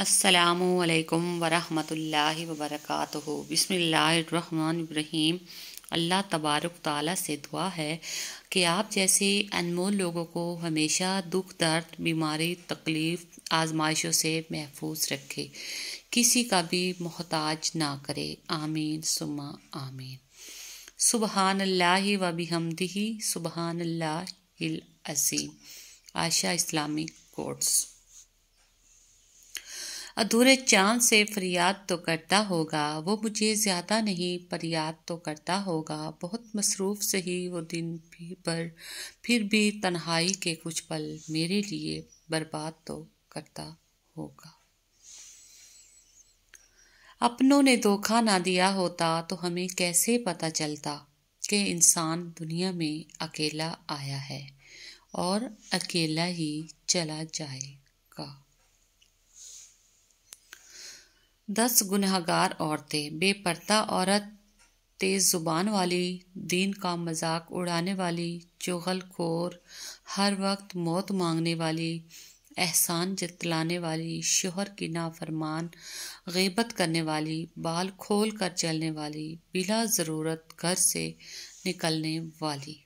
असलकम वरहमतुल्लि वबरकत बसमीम अल्लाह तबारक ताल से दुआ है कि आप जैसे अनमोल लोगों को हमेशा दुख दर्द बीमारी तकलीफ़ आजमाइशों से महफूज रखे किसी का भी मोहताज ना करे आमीन सुमा आमीन सुबहान अल्लाह वबी हमदही सुबहान अल्लाह अजीम आशा इस्लामिक कोर्ट्स अधूरे चांद से फरियाद तो करता होगा वो मुझे ज़्यादा नहीं पर याद तो करता होगा बहुत मसरूफ़ से ही वो दिन भी पर फिर भी तन्हाई के कुछ पल मेरे लिए बर्बाद तो करता होगा अपनों ने धोखा ना दिया होता तो हमें कैसे पता चलता कि इंसान दुनिया में अकेला आया है और अकेला ही चला जाएगा दस गुनहगार औरतें बेपरता औरत तेज़ ज़ुबान वाली दीन का मजाक उड़ाने वाली चुगलखोर हर वक्त मौत मांगने वाली एहसान जतलाने वाली शोहर की नाफरमान गबत करने वाली बाल खोल कर चलने वाली बिला ज़रूरत घर से निकलने वाली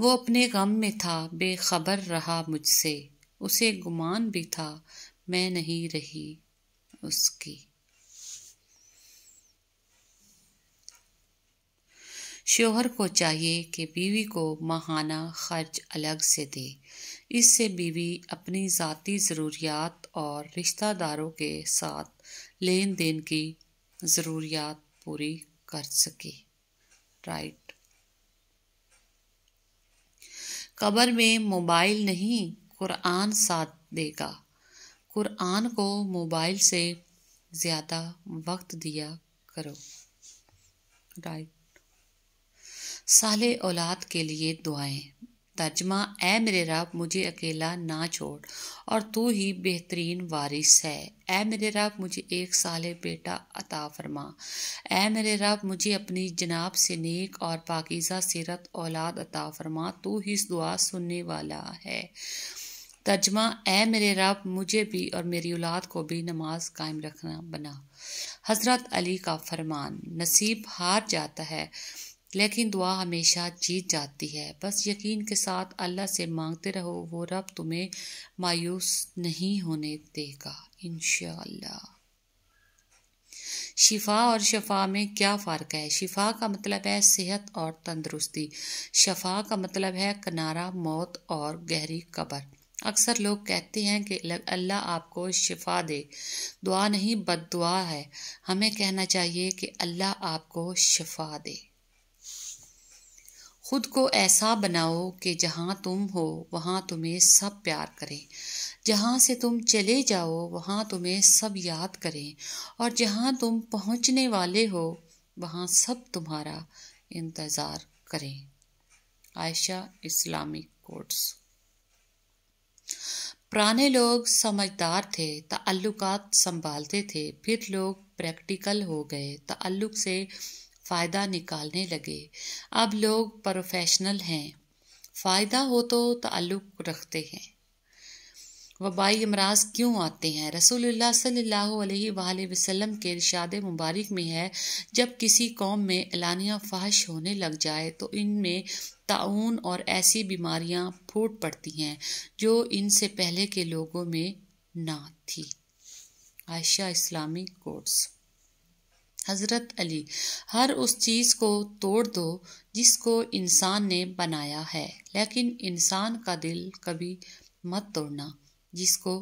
वो अपने गम में था बेखबर रहा मुझसे उसे गुमान भी था मैं नहीं रही उसकी शोहर को चाहिए कि बीवी को माहाना खर्च अलग से दे इससे बीवी अपनी ज़ाती ज़रूरियात और रिश्तेदारों के साथ लेन देन की ज़रूरियात पूरी कर सके राइट कबर में मोबाइल नहीं कुरान साथ देगा कुरान को मोबाइल से ज़्यादा वक्त दिया करो राइट साले औलाद के लिए दुआएं तर्जमा ए मेरे रब मुझे अकेला ना छोड़ और तू ही बेहतरीन वारिस है ए मेरे रब मुझे एक साल बेटा अता फरमा ए मेरे रब मुझे अपनी जनाब से नेक और पाकिज़ा सीरत औलाद अता फरमा तू ही इस दुआ सुनने वाला है तर्जमा ए मेरे रब मुझे भी और मेरी औलाद को भी नमाज कायम रखना बना हज़रत अली का फरमान नसीब हार जाता है लेकिन दुआ हमेशा जीत जाती है बस यकीन के साथ अल्लाह से मांगते रहो वो रब तुम्हें मायूस नहीं होने देगा इन शिफा और शफा में क्या फ़र्क है शिफा का मतलब है सेहत और तंदरुस्ती शफा का मतलब है किनारा मौत और गहरी कब्र अक्सर लोग कहते हैं कि अल्लाह आपको शिफा दे दुआ नहीं बद दुआ है हमें कहना चाहिए कि अल्लाह आपको शिफा दे खुद को ऐसा बनाओ कि जहाँ तुम हो वहाँ तुम्हें सब प्यार करें जहाँ से तुम चले जाओ वहाँ तुम्हें सब याद करें और जहाँ तुम पहुँचने वाले हो वहाँ सब तुम्हारा इंतज़ार करें आयशा इस्लामिक कोर्ट्स पुराने लोग समझदार थे ताल्लुकात संभालते थे फिर लोग प्रैक्टिकल हो गए ताल्लुक से फ़ायदा निकालने लगे अब लोग प्रोफेशनल हैं फ़ायदा हो तो ताल्लुक रखते हैं वबाई अमराज क्यों आते हैं रसोल्ला सल्लल्लाहु के इरशाद मुबारक में है जब किसी कौम में एलानिया फाहश होने लग जाए तो इनमें ताउन और ऐसी बीमारियां फूट पड़ती हैं जो इनसे पहले के लोगों में ना थी आयशा इस्लामी कोर्ट्स हज़रत अली हर उस चीज़ को तोड़ दो जिसको इंसान ने बनाया है लेकिन इंसान का दिल कभी मत तोड़ना जिसको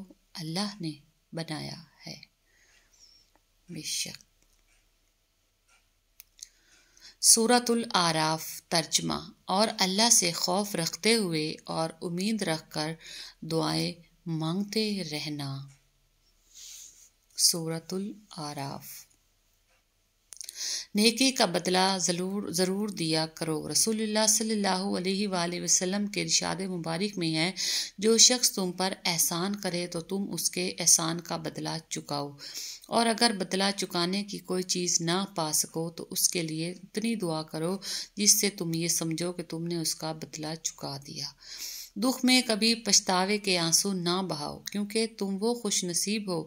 अल्लाह ने बनाया है बेशक सूरतुल आराफ तर्जमा और अल्लाह से खौफ रखते हुए और उम्मीद रखकर दुआएं मांगते रहना सूरतुल आराफ नेकी का बदला ज़रूर ज़रूर दिया करो रसूलुल्लाह सल्लल्लाहु अलैहि वसल्लम के इरशाद मुबारक में है जो शख्स तुम पर एहसान करे तो तुम उसके एहसान का बदला चुकाओ और अगर बदला चुकाने की कोई चीज़ ना पा सको तो उसके लिए इतनी दुआ करो जिससे तुम ये समझो कि तुमने उसका बदला चुका दिया दुख में कभी पछतावे के आंसू ना बहाओ क्योंकि तुम वो खुश नसीब हो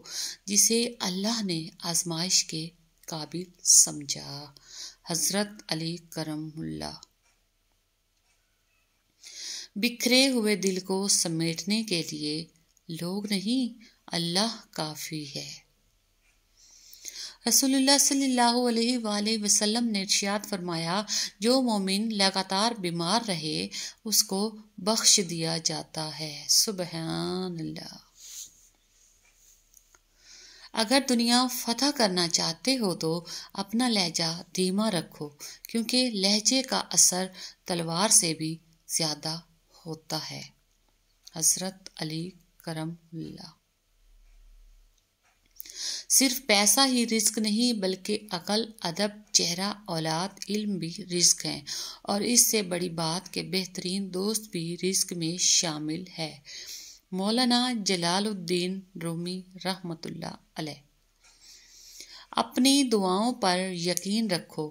जिसे अल्लाह ने आजमाइश के काबिल समझा हजरत अली करमुल्ला बिखरे हुए दिल को समेटने के लिए लोग नहीं अल्लाह काफ़ी है रसूलुल्लाह सल्लल्लाहु अलैहि वसल्लम ने इर्शाद फरमाया जो मोमिन लगातार बीमार रहे उसको बख्श दिया जाता है सुबहान अल्लाह अगर दुनिया फतह करना चाहते हो तो अपना लहजा धीमा रखो क्योंकि लहजे का असर तलवार से भी ज़्यादा होता है हजरत अली करम सिर्फ पैसा ही रिस्क नहीं बल्कि अकल अदब चेहरा औलाद इल्म भी रिस्क हैं और इससे बड़ी बात के बेहतरीन दोस्त भी रिस्क में शामिल है मौलाना जलालुद्दीन रूमी रहमतुल्ला अपनी दुआओं पर यकीन रखो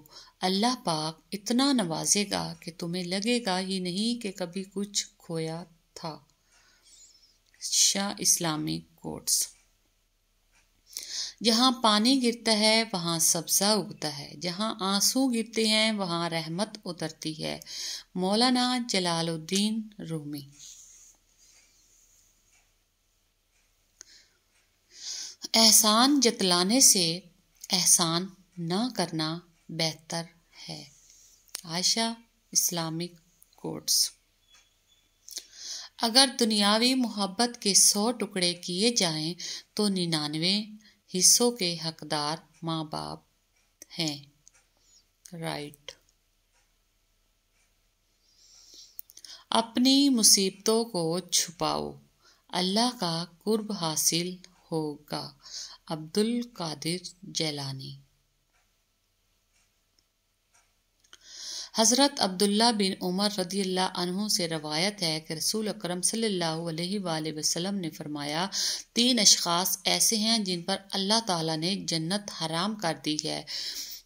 अल्लाह पाक इतना नवाजेगा कि तुम्हें लगेगा ही नहीं कि कभी कुछ खोया था शाह इस्लामी कोट्स जहाँ पानी गिरता है वहाँ सब्जा उगता है जहाँ आंसू गिरते हैं वहाँ रहमत उतरती है मौलाना जलालुद्दीन रूमी एहसान जतलाने से एहसान ना करना बेहतर है आयशा इस्लामिक कोर्ट्स अगर दुनियावी मोहब्बत के सौ टुकड़े किए जाएं तो निन्यानवे हिस्सों के हकदार माँ बाप हैं राइट अपनी मुसीबतों को छुपाओ अल्लाह का कुर्ब हासिल होगा अब्दुल कादिर जैलानी हज़रत अब्दुल्ला बिन उमर रदी अल्लाह से रवायत है कि रसूल अक्रम वसल्लम ने फरमाया तीन अशास ऐसे हैं जिन पर अल्लाह ताला ने जन्नत हराम कर दी है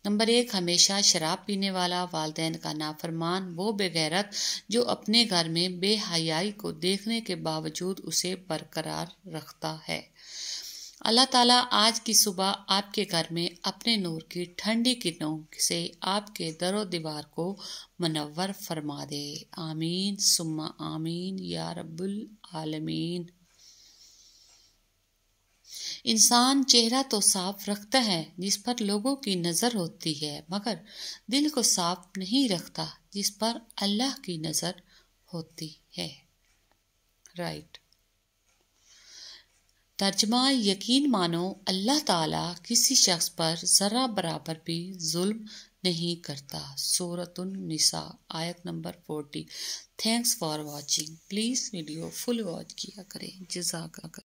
नंबर एक हमेशा शराब पीने वाला वालदे का नाफरमान वो बेगैरत जो अपने घर में बेहयाई को देखने के बावजूद उसे बरकरार रखता है अल्लाह ताला आज की सुबह आपके घर में अपने नूर की ठंडी किरणों से आपके दरो दीवार को मनवर फरमा दे आमीन सुम्मा आमीन या रब्बुल आलमीन इंसान चेहरा तो साफ रखता है जिस पर लोगों की नज़र होती है मगर दिल को साफ नहीं रखता जिस पर अल्लाह की नज़र होती है राइट तर्जमा यकीन मानो अल्लाह ताला किसी शख्स पर ज़रा बराबर भी जुल्म नहीं करता सूरत निसा आयत number forty thanks for watching please video full watch किया करें जजाक